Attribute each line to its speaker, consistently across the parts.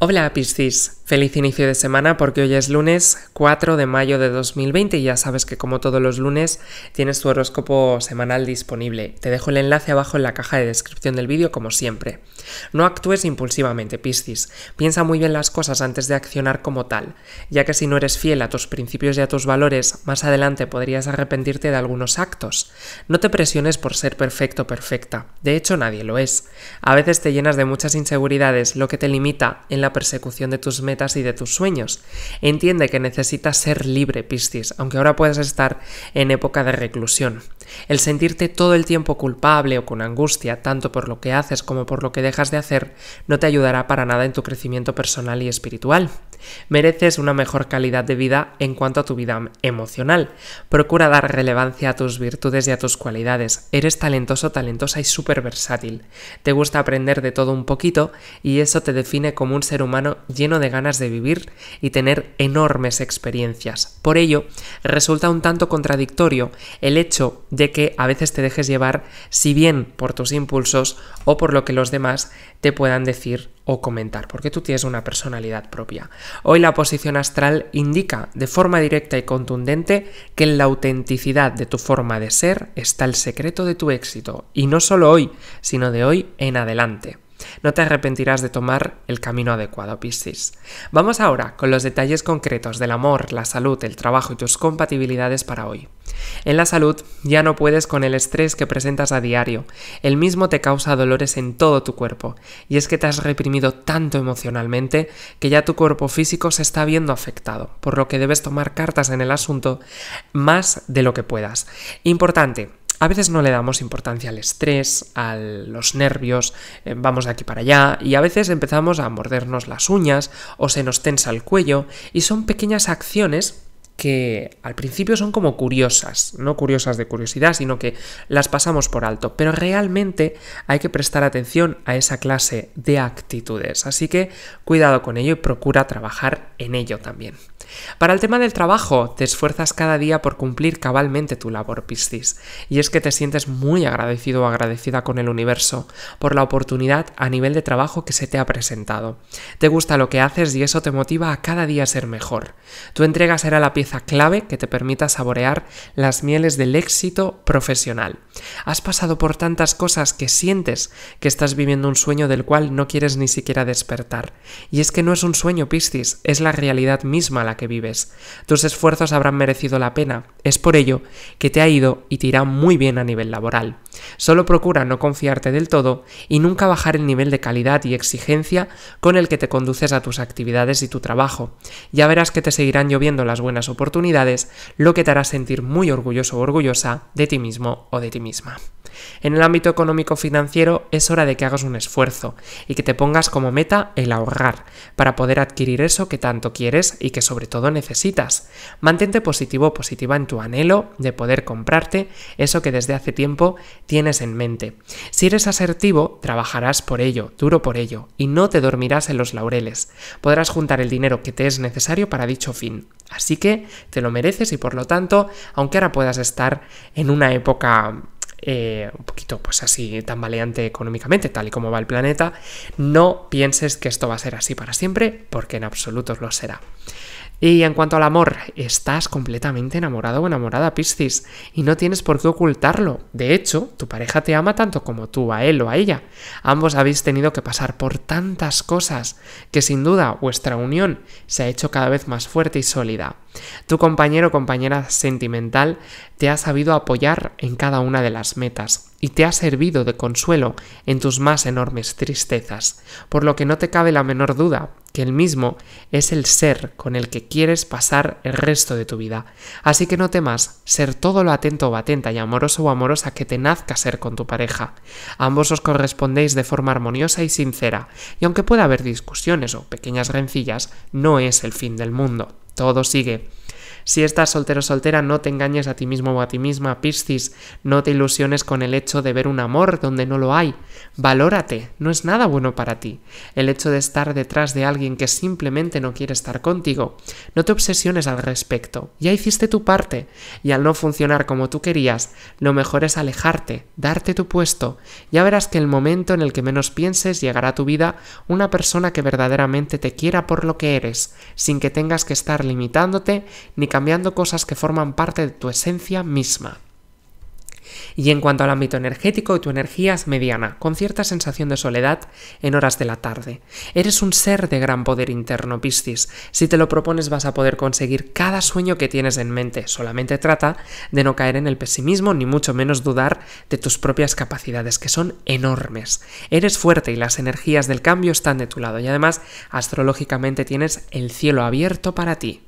Speaker 1: Hola Piscis, Feliz inicio de semana porque hoy es lunes 4 de mayo de 2020 y ya sabes que como todos los lunes tienes tu horóscopo semanal disponible. Te dejo el enlace abajo en la caja de descripción del vídeo como siempre. No actúes impulsivamente, Piscis. Piensa muy bien las cosas antes de accionar como tal, ya que si no eres fiel a tus principios y a tus valores, más adelante podrías arrepentirte de algunos actos. No te presiones por ser perfecto perfecta. De hecho, nadie lo es. A veces te llenas de muchas inseguridades, lo que te limita en la persecución de tus metas y de tus sueños. Entiende que necesitas ser libre, Piscis, aunque ahora puedas estar en época de reclusión. El sentirte todo el tiempo culpable o con angustia, tanto por lo que haces como por lo que dejas de hacer, no te ayudará para nada en tu crecimiento personal y espiritual. Mereces una mejor calidad de vida en cuanto a tu vida emocional. Procura dar relevancia a tus virtudes y a tus cualidades. Eres talentoso, talentosa y súper versátil. Te gusta aprender de todo un poquito y eso te define como un ser humano lleno de ganas de vivir y tener enormes experiencias. Por ello, resulta un tanto contradictorio el hecho de que a veces te dejes llevar, si bien por tus impulsos o por lo que los demás te puedan decir o comentar, porque tú tienes una personalidad propia. Hoy la posición astral indica de forma directa y contundente que en la autenticidad de tu forma de ser está el secreto de tu éxito, y no solo hoy, sino de hoy en adelante. No te arrepentirás de tomar el camino adecuado, Piscis. Vamos ahora con los detalles concretos del amor, la salud, el trabajo y tus compatibilidades para hoy. En la salud ya no puedes con el estrés que presentas a diario. El mismo te causa dolores en todo tu cuerpo, y es que te has reprimido tanto emocionalmente que ya tu cuerpo físico se está viendo afectado, por lo que debes tomar cartas en el asunto más de lo que puedas. Importante, a veces no le damos importancia al estrés, a los nervios, eh, vamos de aquí para allá y a veces empezamos a mordernos las uñas o se nos tensa el cuello y son pequeñas acciones que al principio son como curiosas, no curiosas de curiosidad, sino que las pasamos por alto, pero realmente hay que prestar atención a esa clase de actitudes, así que cuidado con ello y procura trabajar en ello también. Para el tema del trabajo, te esfuerzas cada día por cumplir cabalmente tu labor, Piscis, y es que te sientes muy agradecido o agradecida con el universo por la oportunidad a nivel de trabajo que se te ha presentado. Te gusta lo que haces y eso te motiva a cada día ser mejor. Tu entrega será la pieza clave que te permita saborear las mieles del éxito profesional. Has pasado por tantas cosas que sientes que estás viviendo un sueño del cual no quieres ni siquiera despertar. Y es que no es un sueño, Piscis, es la realidad misma la que vives. Tus esfuerzos habrán merecido la pena. Es por ello que te ha ido y te irá muy bien a nivel laboral. Solo procura no confiarte del todo y nunca bajar el nivel de calidad y exigencia con el que te conduces a tus actividades y tu trabajo. Ya verás que te seguirán lloviendo las buenas oportunidades, lo que te hará sentir muy orgulloso o orgullosa de ti mismo o de ti misma. En el ámbito económico-financiero es hora de que hagas un esfuerzo y que te pongas como meta el ahorrar para poder adquirir eso que tanto quieres y que sobre todo necesitas. Mantente positivo o positiva en tu anhelo de poder comprarte eso que desde hace tiempo tienes en mente. Si eres asertivo, trabajarás por ello, duro por ello, y no te dormirás en los laureles. Podrás juntar el dinero que te es necesario para dicho fin. Así que te lo mereces y por lo tanto, aunque ahora puedas estar en una época eh, un poquito pues así tambaleante económicamente, tal y como va el planeta, no pienses que esto va a ser así para siempre, porque en absoluto lo será. Y en cuanto al amor, estás completamente enamorado o enamorada, Piscis, y no tienes por qué ocultarlo. De hecho, tu pareja te ama tanto como tú a él o a ella. Ambos habéis tenido que pasar por tantas cosas que sin duda vuestra unión se ha hecho cada vez más fuerte y sólida. Tu compañero o compañera sentimental te ha sabido apoyar en cada una de las metas y te ha servido de consuelo en tus más enormes tristezas, por lo que no te cabe la menor duda el mismo es el ser con el que quieres pasar el resto de tu vida. Así que no temas ser todo lo atento o atenta y amoroso o amorosa que te nazca ser con tu pareja. Ambos os correspondéis de forma armoniosa y sincera, y aunque pueda haber discusiones o pequeñas rencillas, no es el fin del mundo. Todo sigue. Si estás soltero o soltera, no te engañes a ti mismo o a ti misma, Piscis. No te ilusiones con el hecho de ver un amor donde no lo hay. Valórate, no es nada bueno para ti. El hecho de estar detrás de alguien que simplemente no quiere estar contigo. No te obsesiones al respecto. Ya hiciste tu parte y al no funcionar como tú querías, lo mejor es alejarte, darte tu puesto. Ya verás que el momento en el que menos pienses llegará a tu vida una persona que verdaderamente te quiera por lo que eres, sin que tengas que estar limitándote ni cambiando cosas que forman parte de tu esencia misma. Y en cuanto al ámbito energético, tu energía es mediana, con cierta sensación de soledad en horas de la tarde. Eres un ser de gran poder interno, Piscis. Si te lo propones vas a poder conseguir cada sueño que tienes en mente. Solamente trata de no caer en el pesimismo ni mucho menos dudar de tus propias capacidades, que son enormes. Eres fuerte y las energías del cambio están de tu lado. Y además, astrológicamente tienes el cielo abierto para ti.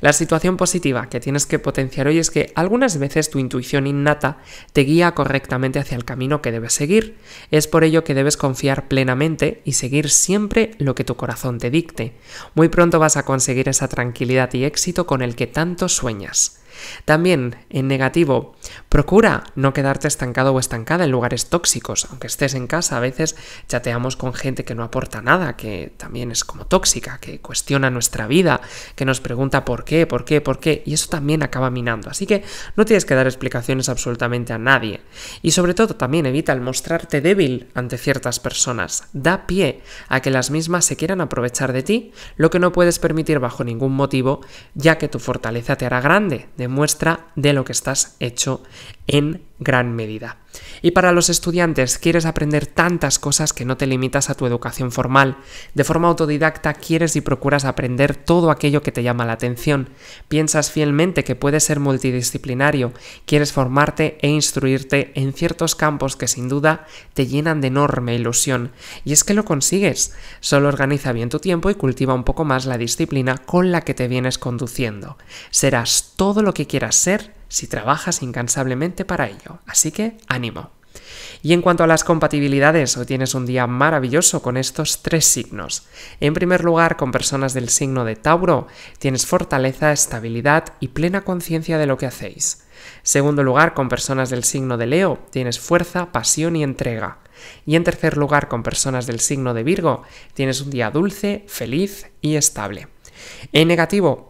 Speaker 1: La situación positiva que tienes que potenciar hoy es que algunas veces tu intuición innata te guía correctamente hacia el camino que debes seguir. Es por ello que debes confiar plenamente y seguir siempre lo que tu corazón te dicte. Muy pronto vas a conseguir esa tranquilidad y éxito con el que tanto sueñas. También, en negativo, Procura no quedarte estancado o estancada en lugares tóxicos, aunque estés en casa, a veces chateamos con gente que no aporta nada, que también es como tóxica, que cuestiona nuestra vida, que nos pregunta por qué, por qué, por qué, y eso también acaba minando. Así que no tienes que dar explicaciones absolutamente a nadie. Y sobre todo también evita el mostrarte débil ante ciertas personas. Da pie a que las mismas se quieran aprovechar de ti, lo que no puedes permitir bajo ningún motivo, ya que tu fortaleza te hará grande. Demuestra de lo que estás hecho en gran medida. Y para los estudiantes, quieres aprender tantas cosas que no te limitas a tu educación formal. De forma autodidacta quieres y procuras aprender todo aquello que te llama la atención. Piensas fielmente que puedes ser multidisciplinario, quieres formarte e instruirte en ciertos campos que sin duda te llenan de enorme ilusión. Y es que lo consigues. Solo organiza bien tu tiempo y cultiva un poco más la disciplina con la que te vienes conduciendo. Serás todo lo que quieras ser si trabajas incansablemente para ello. Así que ánimo. Y en cuanto a las compatibilidades, hoy tienes un día maravilloso con estos tres signos. En primer lugar, con personas del signo de Tauro, tienes fortaleza, estabilidad y plena conciencia de lo que hacéis. Segundo lugar, con personas del signo de Leo, tienes fuerza, pasión y entrega. Y en tercer lugar, con personas del signo de Virgo, tienes un día dulce, feliz y estable. En negativo,